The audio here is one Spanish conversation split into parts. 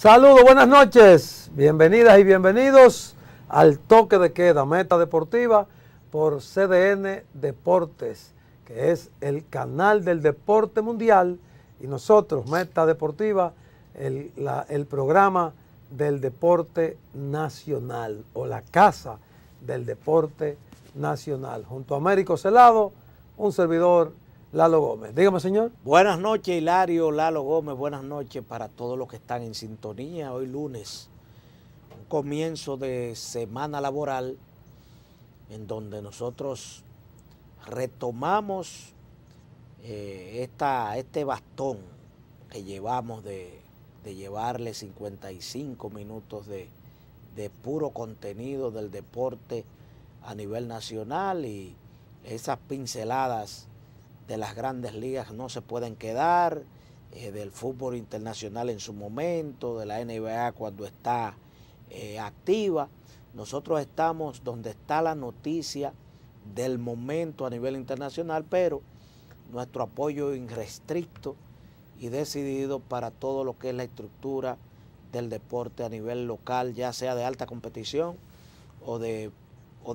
Saludos, buenas noches. Bienvenidas y bienvenidos al toque de queda, meta deportiva por CDN Deportes, que es el canal del deporte mundial. Y nosotros, Meta Deportiva, el, el programa del deporte nacional o la casa del deporte nacional. Junto a Américo Celado, un servidor Lalo Gómez. Dígame, señor. Buenas noches, Hilario, Lalo Gómez. Buenas noches para todos los que están en sintonía. Hoy lunes, un comienzo de semana laboral en donde nosotros retomamos eh, este bastón que llevamos de, llevarle 55 minutos de, de puro contenido del deporte a nivel nacional y esas pinceladas de las grandes ligas no se pueden quedar, eh, del fútbol internacional en su momento, de la NBA cuando está eh, activa. Nosotros estamos donde está la noticia del momento a nivel internacional, pero nuestro apoyo irrestricto y decidido para todo lo que es la estructura del deporte a nivel local, ya sea de alta competición o de,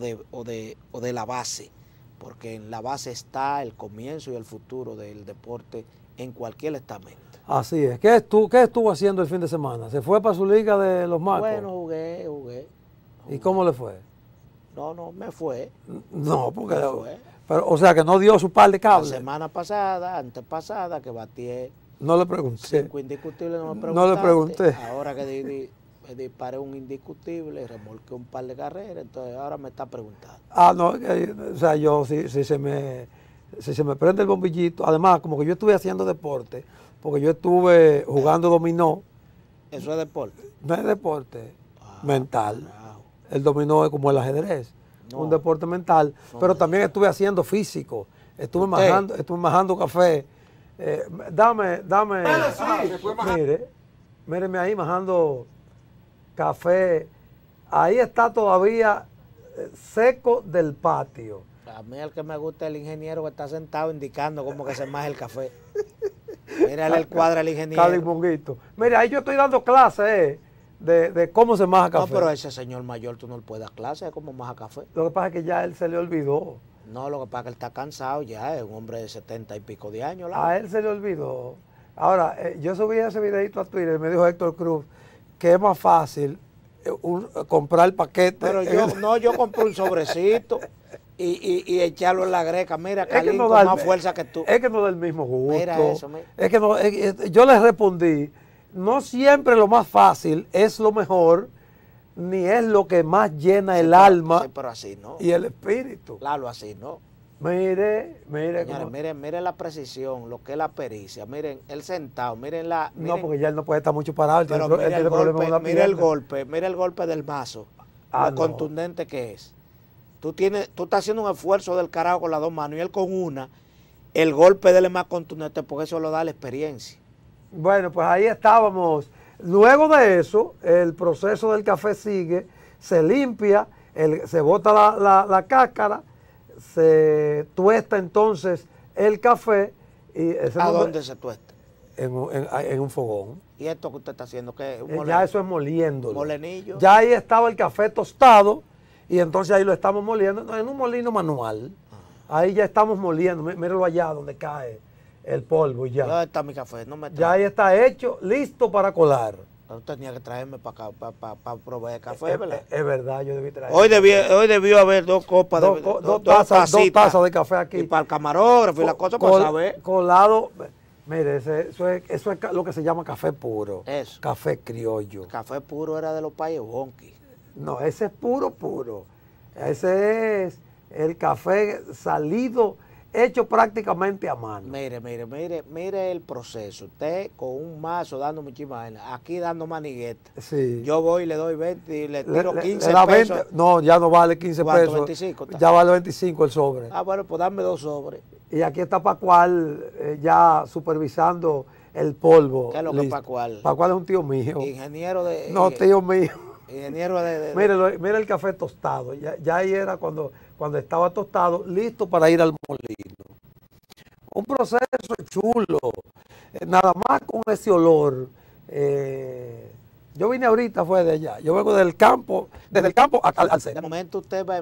de, de, o de la base porque en la base está el comienzo y el futuro del deporte en cualquier estamento. Así es. ¿Qué, estuvo, qué estuvo haciendo el fin de semana? ¿Se fue para su liga de los marcos? Bueno, jugué, jugué. ¿Y cómo le fue? No, no, me fue. No, porque... fue. Pero, o sea, que no dio su par de cables. La semana pasada, antepasada, que batí. No le pregunté. Cinco indiscutibles no me pregunté. No le pregunté. Ahora que disparé un indiscutible, remolqué un par de carreras, entonces ahora me está preguntando. Ah, no, o sea, yo si, sí se me se me prende el bombillito, además como que yo estuve haciendo deporte, porque yo estuve jugando dominó. ¿Eso es deporte? No es deporte ah, mental. El dominó es como el ajedrez, un deporte mental, pero también estuve haciendo físico, estuve majando, estuve majando café. Eh, dame, dame. Ah, Mire, míreme ahí majando café, ahí está todavía eh, seco del patio. A mí el que me gusta es el ingeniero que está sentado indicando cómo que se maja el café. Mírale el cuadro al ingeniero. Mira, ahí yo estoy dando clases eh, de, cómo se maja café. No, pero ese señor mayor tú no le puedes dar clases de cómo maja café. Lo que pasa es que ya él se le olvidó. No, lo que pasa es que él está cansado ya, es un hombre de setenta y pico de años. A él se le olvidó. Ahora, eh, yo subí ese videito a Twitter y me dijo Héctor Cruz, que es más fácil eh, eh, comprar el paquete. Pero yo, no, yo compro un sobrecito y, y, echarlo en la greca. Mira, es que no da más fuerza que tú. Es que no da el mismo gusto. Mira eso, mira. Es que no, eh, yo le respondí, no siempre lo más fácil es lo mejor, ni es lo que más llena el alma. Sí, pero así no. Y el espíritu. Claro, así no. Mire, mire. mire miren, la precisión, lo que es la pericia. Miren, el sentado, miren la. No, porque ya él no puede estar mucho parado. mire, el golpe, mire el golpe, el golpe del mazo. Ah, lo contundente que es. Tú, tienes, tú estás haciendo un esfuerzo del carajo con las dos manos y él con una. El golpe de él es más contundente porque eso lo da la experiencia. Bueno, pues ahí estábamos. Luego de eso, el proceso del café sigue, se limpia, se bota la, la cáscara se tuesta entonces el café. Y ese ¿A dónde se tuesta? Ah, en, un fogón. ¿Y esto que usted está haciendo? que eh, Ya eso es moliéndolo. Molenillo. Ya ahí estaba el café tostado y entonces ahí lo estamos moliendo en un molino manual. Ah. Ahí ya estamos moliendo. Míralo allá donde cae el polvo ya. está mi café? ya ahí está hecho, listo para colar. Usted tenía que traerme para probar café, es, ¿verdad? yo debí traer. Hoy debió, hoy debió haber dos copas, dos, de, dos, tazas, de café aquí. Y para el camarógrafo y las cosas para Colado, mire, eso, es, lo que se llama café puro. Eso. Café criollo. café puro era de los países bonky No, ese es puro, puro. Ese es el café salido hecho prácticamente a mano. Mire, mire, mire, mire el proceso. Usted con un mazo dando muchísima vaina, aquí dando manigueta. Sí. Yo voy y le doy 20 y le tiro 15 pesos. 20, no, ya no vale 15 pesos. 25, ya vale 25 el sobre. Ah, bueno, pues dame dos sobres. Y aquí está Pacual eh, ya supervisando el polvo. ¿Qué es lo que es Pacual? Pacual es un tío mío. Ingeniero de... No, eh, tío mío. Ingeniero mira, el café tostado. Ya, ahí era cuando, cuando estaba tostado, listo para ir al molino. Un proceso chulo. Eh, nada más con ese olor. Eh, yo vine ahorita, fue de allá. Yo vengo del campo, desde el campo a, al, centro. De momento usted va,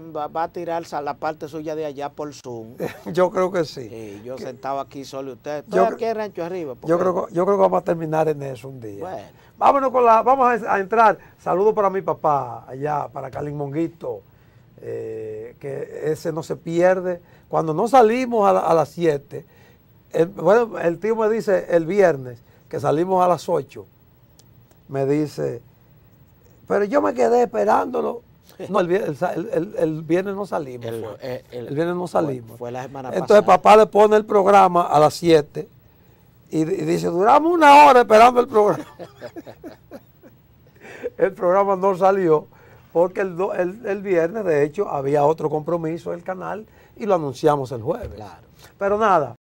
a tirar la parte suya de allá por Zoom. yo creo que sí. sí yo sentado aquí solo usted. yo, aquí Rancho Arriba. Yo, creo, yo creo que vamos a terminar en eso un día. Bueno. Vámonos con la, vamos a, entrar. Saludo para mi papá allá, para Calimonguito, Monguito. Eh, que ese no se pierde. Cuando no salimos a, las 7, bueno, el tío me dice el viernes que salimos a las 8 me dice, pero yo me quedé esperándolo. No, el, viernes no salimos. El, eh, viernes no salimos. Fue, la semana Entonces papá le pone el programa a las 7 y, dice, duramos una hora esperando el programa. el programa no salió porque el, el, viernes, de hecho, había otro compromiso del canal y lo anunciamos el jueves. Claro. Pero nada,